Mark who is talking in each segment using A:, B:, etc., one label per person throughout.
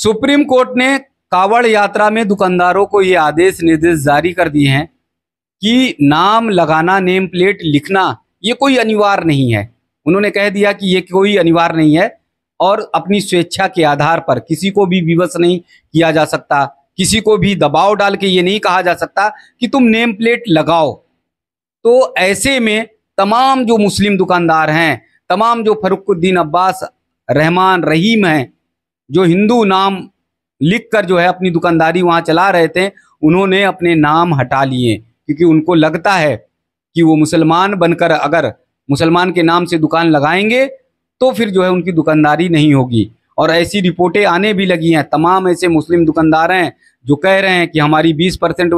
A: supreme court ने कावड़ यात्रा में दुकानदारों को ये आदेश निर्देश जारी कर दिए हैं कि नाम लगाना नेम प्लेट लिखना ये कोई अनिवार्य नहीं है उन्होंने कह दिया कि ये कोई अनिवार्य नहीं है और अपनी स्वेच्छा के आधार पर किसी को भी विवश नहीं किया जा सकता किसी को भी दबाव डाल के ये नहीं कहा जा सकता कि तुम नेम प्लेट लगाओ तो ऐसे में तमाम जो मुस्लिम दुकानदार हैं तमाम जो फरुखुद्दीन अब्बास रहमान रहीम हैं जो हिंदू नाम लिख कर जो है अपनी दुकानदारी वहाँ चला रहे थे उन्होंने अपने नाम हटा लिए क्योंकि उनको लगता है कि वो मुसलमान बनकर अगर मुसलमान के नाम से दुकान लगाएंगे तो फिर जो है उनकी दुकानदारी नहीं होगी और ऐसी रिपोर्टें आने भी लगी हैं तमाम ऐसे मुस्लिम दुकानदार हैं जो कह रहे हैं कि हमारी बीस परसेंट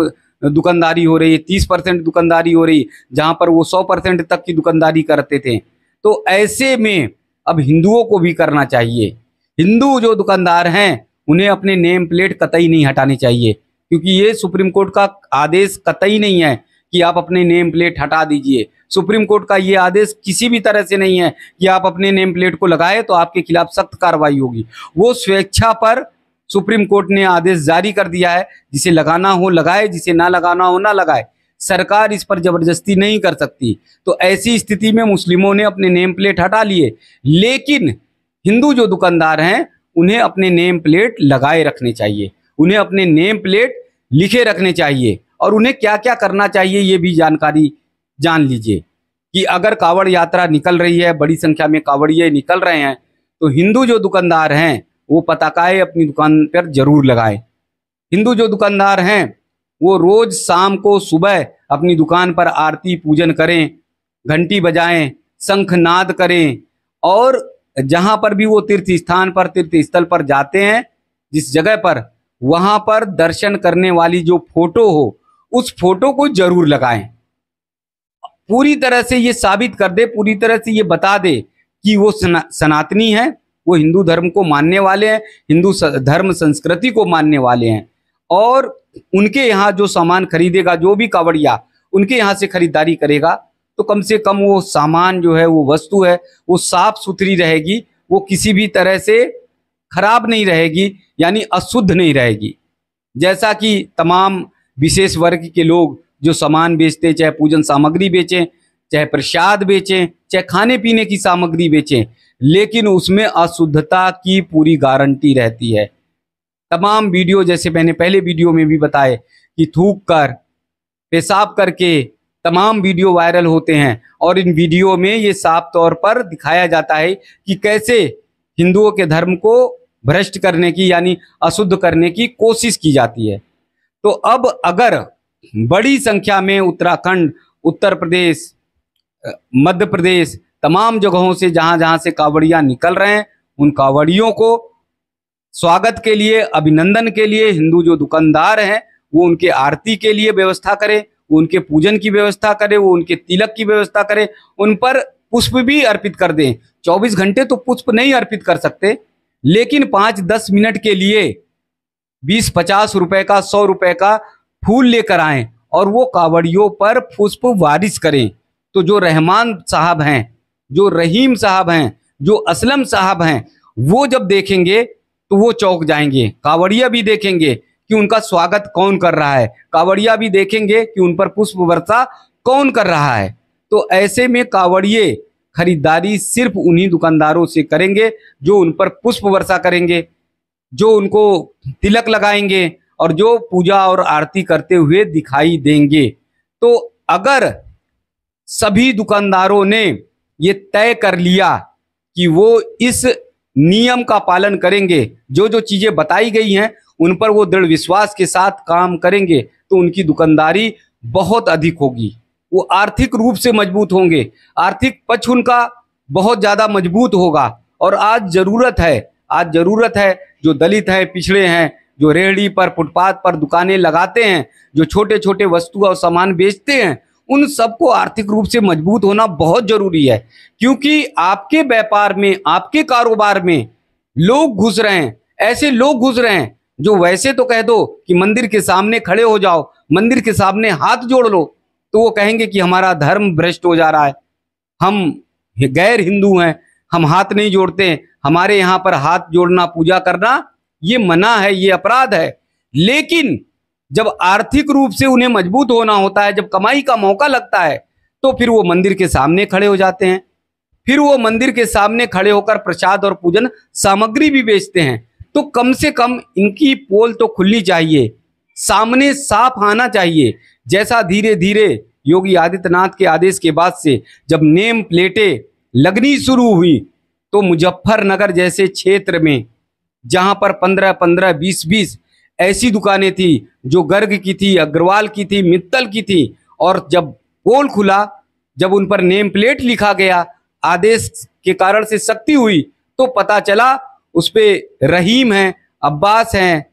A: दुकानदारी हो रही है तीस परसेंट दुकानदारी हो रही जहाँ पर वो सौ परसेंट तक की दुकानदारी करते थे तो ऐसे में अब हिंदुओं को भी करना चाहिए हिंदू जो दुकानदार हैं उन्हें अपने नेम प्लेट कतई नहीं हटानी चाहिए क्योंकि ये सुप्रीम कोर्ट का आदेश कतई नहीं है कि आप अपने नेम प्लेट हटा दीजिए सुप्रीम कोर्ट का ये आदेश किसी भी तरह से नहीं है कि आप अपने नेम प्लेट को लगाए तो आपके खिलाफ सख्त कार्रवाई होगी वो स्वेच्छा पर सुप्रीम कोर्ट ने आदेश जारी कर दिया है जिसे लगाना हो लगाए जिसे ना लगाना हो ना लगाए सरकार इस पर जबरदस्ती नहीं कर सकती तो ऐसी स्थिति में मुस्लिमों ने अपने नेम प्लेट हटा लिए लेकिन हिंदू जो दुकानदार हैं उन्हें अपने नेम प्लेट लगाए रखने चाहिए उन्हें अपने नेम प्लेट लिखे रखने चाहिए और उन्हें क्या क्या करना चाहिए ये भी जानकारी जान लीजिए कि अगर कावड़ यात्रा निकल रही है बड़ी संख्या में कावड़िए निकल रहे हैं तो हिंदू जो दुकानदार हैं वो पताकाए अपनी दुकान पर जरूर लगाएं हिंदू जो दुकानदार हैं वो रोज शाम को सुबह अपनी दुकान पर आरती पूजन करें घंटी बजाएं शंखनाद करें और जहां पर भी वो तीर्थ स्थान पर तीर्थ स्थल पर जाते हैं जिस जगह पर वहां पर दर्शन करने वाली जो फोटो हो उस फोटो को जरूर लगाएं पूरी तरह से ये साबित कर दे पूरी तरह से ये बता दे कि वो सना, सनातनी है वो हिंदू धर्म को मानने वाले हैं हिंदू धर्म संस्कृति को मानने वाले हैं और उनके यहाँ जो सामान खरीदेगा जो भी कावड़िया उनके यहाँ से खरीदारी करेगा तो कम से कम वो सामान जो है वो वस्तु है वो साफ सुथरी रहेगी वो किसी भी तरह से खराब नहीं रहेगी यानी अशुद्ध नहीं रहेगी जैसा कि तमाम विशेष वर्ग के लोग जो सामान बेचते चाहे पूजन सामग्री बेचें चाहे प्रसाद बेचें चाहे खाने पीने की सामग्री बेचें लेकिन उसमें अशुद्धता की पूरी गारंटी रहती है तमाम वीडियो जैसे मैंने पहले वीडियो में भी बताए कि थूक कर पेशाब करके तमाम वीडियो वायरल होते हैं और इन वीडियो में ये साफ तौर पर दिखाया जाता है कि कैसे हिंदुओं के धर्म को भ्रष्ट करने की यानी अशुद्ध करने की कोशिश की जाती है तो अब अगर बड़ी संख्या में उत्तराखंड उत्तर प्रदेश मध्य प्रदेश तमाम जगहों से जहाँ जहाँ से कांवड़ियाँ निकल रहे हैं उन कांवड़ियों को स्वागत के लिए अभिनंदन के लिए हिंदू जो दुकानदार हैं वो उनके आरती के लिए व्यवस्था करें उनके पूजन की व्यवस्था करें वो उनके तिलक की व्यवस्था करें उन पर पुष्प भी अर्पित कर दें 24 घंटे तो पुष्प नहीं अर्पित कर सकते लेकिन पांच दस मिनट के लिए बीस पचास रुपए का सौ रुपए का फूल लेकर आए और वो कावड़ियों पर पुष्प वारिश करें तो जो रहमान साहब हैं जो रहीम साहब हैं जो असलम साहब हैं वो जब देखेंगे तो वो चौक जाएंगे कावड़िया भी देखेंगे कि उनका स्वागत कौन कर रहा है कांवड़िया भी देखेंगे कि उन पर पुष्प वर्षा कौन कर रहा है तो ऐसे में कांवड़िए खरीदारी सिर्फ उन्हीं दुकानदारों से करेंगे जो उन पर पुष्प वर्षा करेंगे जो उनको तिलक लगाएंगे और जो पूजा और आरती करते हुए दिखाई देंगे तो अगर सभी दुकानदारों ने ये तय कर लिया कि वो इस नियम का पालन करेंगे जो जो चीज़ें बताई गई हैं उन पर वो दृढ़ विश्वास के साथ काम करेंगे तो उनकी दुकानदारी बहुत अधिक होगी वो आर्थिक रूप से मजबूत होंगे आर्थिक पक्ष उनका बहुत ज़्यादा मजबूत होगा और आज ज़रूरत है आज ज़रूरत है जो दलित है पिछड़े हैं जो रेहड़ी पर फुटपाथ पर दुकानें लगाते हैं जो छोटे छोटे वस्तु और सामान बेचते हैं उन सबको आर्थिक रूप से मजबूत होना बहुत जरूरी है क्योंकि आपके व्यापार में आपके कारोबार में लोग घुस रहे हैं ऐसे लोग घुस रहे हैं जो वैसे तो कह दो कि मंदिर के सामने खड़े हो जाओ मंदिर के सामने हाथ जोड़ लो तो वो कहेंगे कि हमारा धर्म भ्रष्ट हो जा रहा है हम गैर हिंदू हैं हम हाथ नहीं जोड़ते हमारे यहाँ पर हाथ जोड़ना पूजा करना ये मना है ये अपराध है लेकिन जब आर्थिक रूप से उन्हें मजबूत होना होता है जब कमाई का मौका लगता है तो फिर वो मंदिर के सामने खड़े हो जाते हैं फिर वो मंदिर के सामने खड़े होकर प्रसाद और पूजन सामग्री भी बेचते हैं तो कम से कम इनकी पोल तो खुलनी चाहिए सामने साफ आना चाहिए जैसा धीरे धीरे योगी आदित्यनाथ के आदेश के बाद से जब नेम प्लेटें लगनी शुरू हुई तो मुजफ्फरनगर जैसे क्षेत्र में जहां पर पंद्रह पंद्रह बीस बीस ऐसी दुकानें थी जो गर्ग की थी अग्रवाल की थी मित्तल की थी और जब पोल खुला जब उन पर नेम प्लेट लिखा गया आदेश के कारण से सख्ती हुई तो पता चला उस पर रहीम है अब्बास हैं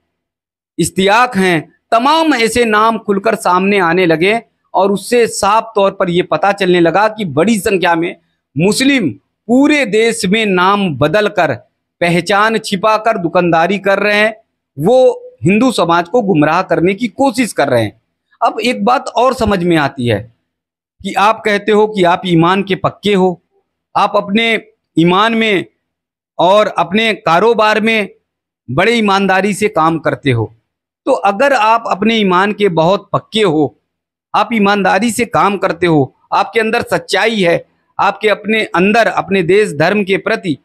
A: इश्तियाक हैं तमाम ऐसे नाम खुलकर सामने आने लगे और उससे साफ तौर पर यह पता चलने लगा कि बड़ी संख्या में मुस्लिम पूरे देश में नाम बदल कर पहचान छिपा कर दुकानदारी कर रहे हैं वो हिंदू समाज को गुमराह करने की कोशिश कर रहे हैं अब एक बात और समझ में आती है कि आप कहते हो कि आप ईमान के पक्के हो आप अपने ईमान में और अपने कारोबार में बड़े ईमानदारी से काम करते हो तो अगर आप अपने ईमान के बहुत पक्के हो आप ईमानदारी से काम करते हो आपके अंदर सच्चाई है आपके अपने अंदर अपने देश धर्म के प्रति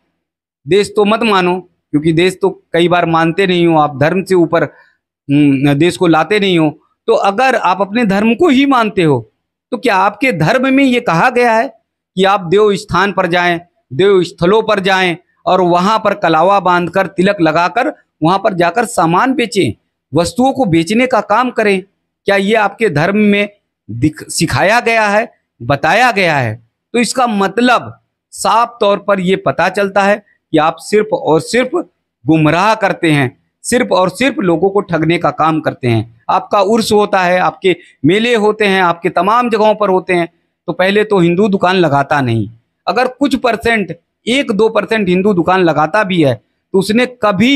A: देश तो मत मानो क्योंकि देश तो कई बार मानते नहीं हो आप धर्म से ऊपर हम्म, देश को लाते नहीं हो तो अगर आप अपने धर्म को ही मानते हो तो क्या आपके धर्म में ये कहा गया है कि आप देव स्थान पर जाएं देव स्थलों पर जाएं और वहां पर कलावा बांधकर तिलक लगाकर वहां पर जाकर सामान बेचें वस्तुओं को बेचने का काम करें क्या ये आपके धर्म में दिख सिखाया गया है बताया गया है तो इसका मतलब साफ तौर पर यह पता चलता है कि आप सिर्फ और सिर्फ गुमराह करते हैं सिर्फ और सिर्फ लोगों को ठगने का काम करते हैं आपका उर्स होता है आपके मेले होते हैं आपके तमाम जगहों पर होते हैं तो पहले तो हिंदू दुकान लगाता नहीं अगर कुछ परसेंट एक दो परसेंट हिंदू दुकान लगाता भी है तो उसने कभी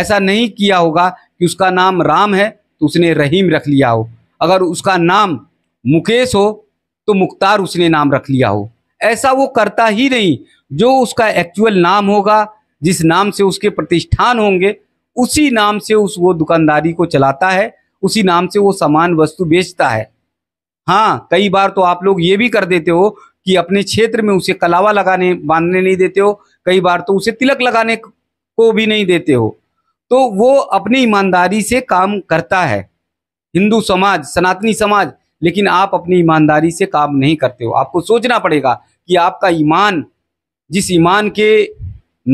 A: ऐसा नहीं किया होगा कि उसका नाम राम है तो उसने रहीम रख लिया हो अगर उसका नाम मुकेश हो तो मुख्तार उसने नाम रख लिया हो ऐसा वो करता ही नहीं जो उसका एक्चुअल नाम होगा जिस नाम से उसके प्रतिष्ठान होंगे उसी नाम से उस वो दुकानदारी को चलाता है उसी नाम से वो सामान वस्तु बेचता है हाँ कई बार तो आप लोग ये भी कर देते हो कि अपने क्षेत्र में उसे कलावा लगाने बांधने नहीं देते हो कई बार तो उसे तिलक लगाने को भी नहीं देते हो तो वो अपनी ईमानदारी से काम करता है हिंदू समाज सनातनी समाज लेकिन आप अपनी ईमानदारी से काम नहीं करते हो आपको सोचना पड़ेगा कि आपका ईमान जिस ईमान के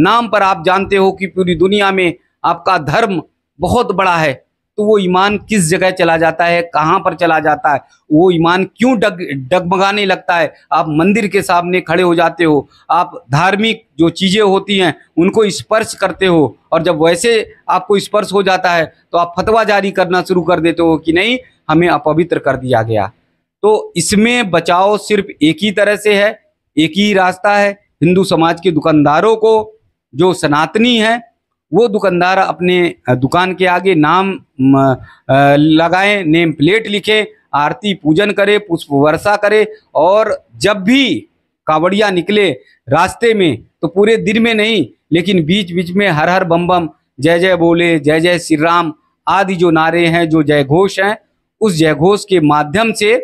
A: नाम पर आप जानते हो कि पूरी दुनिया में आपका धर्म बहुत बड़ा है तो वो ईमान किस जगह चला जाता है कहाँ पर चला जाता है वो ईमान क्यों डग डगमगाने लगता है आप मंदिर के सामने खड़े हो जाते हो आप धार्मिक जो चीज़ें होती हैं उनको स्पर्श करते हो और जब वैसे आपको स्पर्श हो जाता है तो आप फतवा जारी करना शुरू कर देते हो कि नहीं हमें अपवित्र कर दिया गया तो इसमें बचाव सिर्फ एक ही तरह से है एक ही रास्ता है हिंदू समाज के दुकानदारों को जो सनातनी है वो दुकानदार अपने दुकान के आगे नाम लगाएं नेम प्लेट लिखें आरती पूजन करें पुष्प वर्षा करे और जब भी कावड़िया निकले रास्ते में तो पूरे दिन में नहीं लेकिन बीच बीच में हर हर बम बम जय जय बोले जय जय श्री राम आदि जो नारे हैं जो जय घोष हैं उस जय घोष के माध्यम से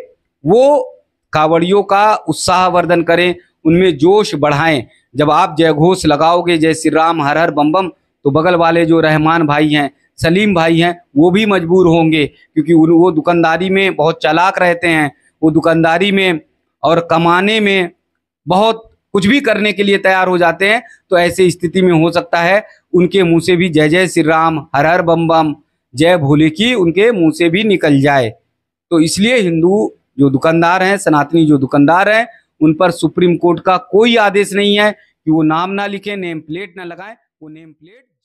A: वो कावड़ियों का उत्साहवर्धन करें उनमें जोश बढ़ाएं जब आप जयघोष लगाओगे जय श्री राम हर हर बम बम तो बगल वाले जो रहमान भाई हैं सलीम भाई हैं वो भी मजबूर होंगे क्योंकि वो दुकानदारी में बहुत चालाक रहते हैं वो दुकानदारी में और कमाने में बहुत कुछ भी करने के लिए तैयार हो जाते हैं तो ऐसे स्थिति में हो सकता है उनके मुंह से भी जय जय श्री राम हर हर बम बम जय भोले की उनके मुंह से भी निकल जाए तो इसलिए हिंदू जो दुकानदार हैं सनातनी जो दुकानदार हैं उन पर सुप्रीम कोर्ट का कोई आदेश नहीं है कि वो नाम ना लिखें नेम प्लेट ना लगाएं वो नेम प्लेट